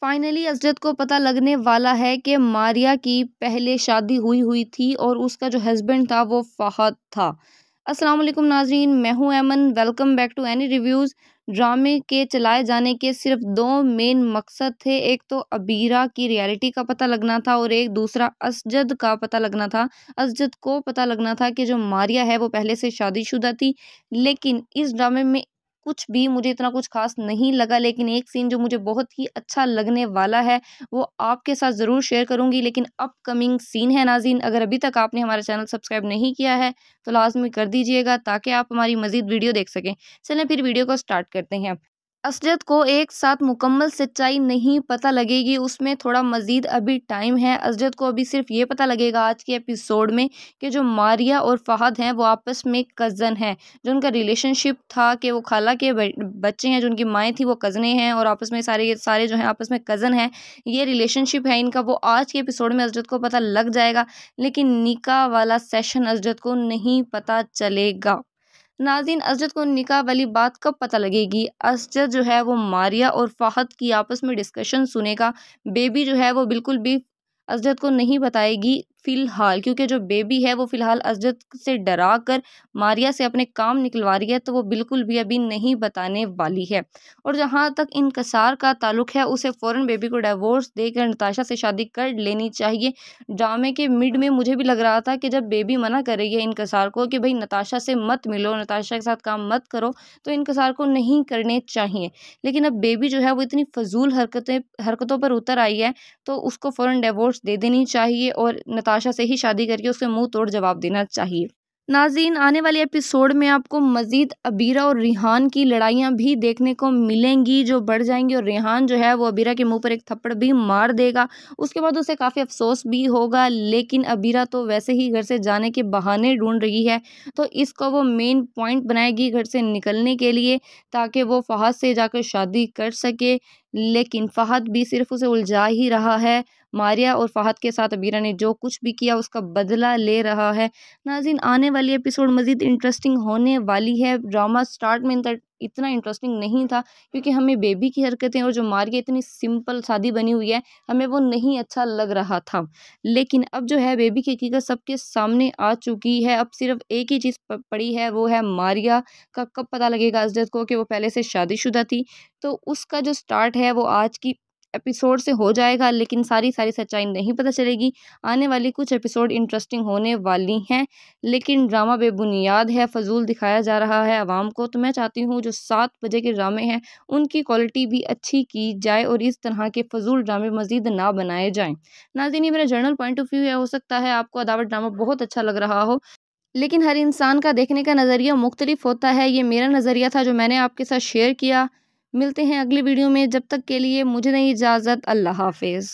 finally Asjad को पता लगने वाला है कि मारिया की पहले शादी हुई हुई थी और उसका जो हस्बैंड था वो फहद था अस्सलाम वालेकुम नाजरीन मैं हूं Eman welcome back to any reviews ड्रामे के चलाए जाने के सिर्फ दो मेन मकसद थे एक तो अबीरा की रियलिटी का पता लगना था और एक दूसरा असजद का पता लगना था असजद को पता लगना था कि जो मारिया है वो पहले से शादीशुदा थी लेकिन इस ड्रामे में कुछ भी मुझे इतना कुछ खास नहीं लगा लेकिन एक सीन जो मुझे बहुत ही अच्छा लगने वाला है वो आपके साथ ज़रूर शेयर करूंगी लेकिन अपकमिंग सीन है नाजीन अगर अभी तक आपने हमारा चैनल सब्सक्राइब नहीं किया है तो लाजमी कर दीजिएगा ताकि आप हमारी मज़ीद वीडियो देख सकें चलें फिर वीडियो को स्टार्ट करते हैं असलियत को एक साथ मुकम्मल सच्चाई नहीं पता लगेगी उसमें थोड़ा मज़ीद अभी टाइम है असलियत को अभी सिर्फ ये पता लगेगा आज के एपिसोड में कि जो मारिया और फ़हद हैं वो आपस में कज़न हैं जो उनका रिलेशनशिप था कि वो खाला के बच्चे हैं जो उनकी माएँ थी वो कज़ने हैं और आपस में सारे सारे जो हैं आपस में कज़न हैं ये रिलेशनशिप है इनका वो आज के एपिसोड में असजत को पता लग जाएगा लेकिन निका वाला सेशन असजत को नहीं पता चलेगा नाजिन असजद को निकाह वाली बात कब पता लगेगी असजद जो है वो मारिया और फाहत की आपस में डिस्कशन सुनेगा बेबी जो है वो बिल्कुल भी असजद को नहीं बताएगी फ़िलहाल क्योंकि जो बेबी है वो फ़िलहाल असजद से डरा कर मारिया से अपने काम निकलवा रही है तो वो बिल्कुल भी अभी नहीं बताने वाली है और जहाँ तक इनकसार का ताल्लुक है उसे फ़ौरन बेबी को डाइवोर्स देकर नताशा से शादी कर लेनी चाहिए ड्रामे के मिड में मुझे भी लग रहा था कि जब बेबी मना कर रही है इनकसार को कि भाई नताशा से मत मिलो नताशा के साथ काम मत करो तो इनकसार को नहीं करने चाहिए लेकिन अब बेबी जो है वो इतनी फजूल हरकतें हरकतों पर उतर आई है तो उसको फ़ौरन डिवोर्स दे देनी चाहिए और नताशा बादशाह से ही शादी करके उसके मुंह तोड़ जवाब देना चाहिए नाजीन आने वाले एपिसोड में आपको मज़ीद अबीरा और रिहान की लड़ाइयाँ भी देखने को मिलेंगी जो बढ़ जाएंगी और रिहान जो है वो अबीरा के मुंह पर एक थप्पड़ भी मार देगा उसके बाद उसे काफ़ी अफसोस भी होगा लेकिन अबीरा तो वैसे ही घर से जाने के बहाने ढूंढ रही है तो इसको वो मेन पॉइंट बनाएगी घर से निकलने के लिए ताकि वो फहाज से जाकर शादी कर सके लेकिन फ़हद भी सिर्फ उसे उलझा ही रहा है मारिया और फ़हद के साथ अबीरा ने जो कुछ भी किया उसका बदला ले रहा है नाजिन आने वाली एपिसोड मज़ीद इंटरेस्टिंग होने वाली है ड्रामा स्टार्ट में इतना इंटरेस्टिंग नहीं था क्योंकि हमें बेबी की हरकतें और जो मार्ग इतनी सिंपल शादी बनी हुई है हमें वो नहीं अच्छा लग रहा था लेकिन अब जो है बेबी की हकीकत सबके सामने आ चुकी है अब सिर्फ एक ही चीज़ पड़ी है वो है मारिया का कब पता लगेगा अजरत को कि वो पहले से शादीशुदा थी तो उसका जो स्टार्ट है वो आज की एपिसोड से हो जाएगा लेकिन सारी सारी सच्चाई नहीं पता चलेगी आने वाली कुछ एपिसोड इंटरेस्टिंग होने वाली हैं लेकिन ड्रामा बेबुनियाद है फजूल दिखाया जा रहा है आवाम को तो मैं चाहती हूँ जो सात बजे के ड्रामे हैं उनकी क्वालिटी भी अच्छी की जाए और इस तरह के फजूल ड्रामे मजीद ना बनाए जाएँ नाजिन ये मेरा जर्नल पॉइंट ऑफ व्यू है हो सकता है आपको अदावत ड्रामा बहुत अच्छा लग रहा हो लेकिन हर इंसान का देखने का नज़रिया मुख्तलिफ होता है ये मेरा नज़रिया था जो मैंने आपके साथ शेयर किया मिलते हैं अगले वीडियो में जब तक के लिए मुझे नहीं इजाज़त अल्लाह हाफिज़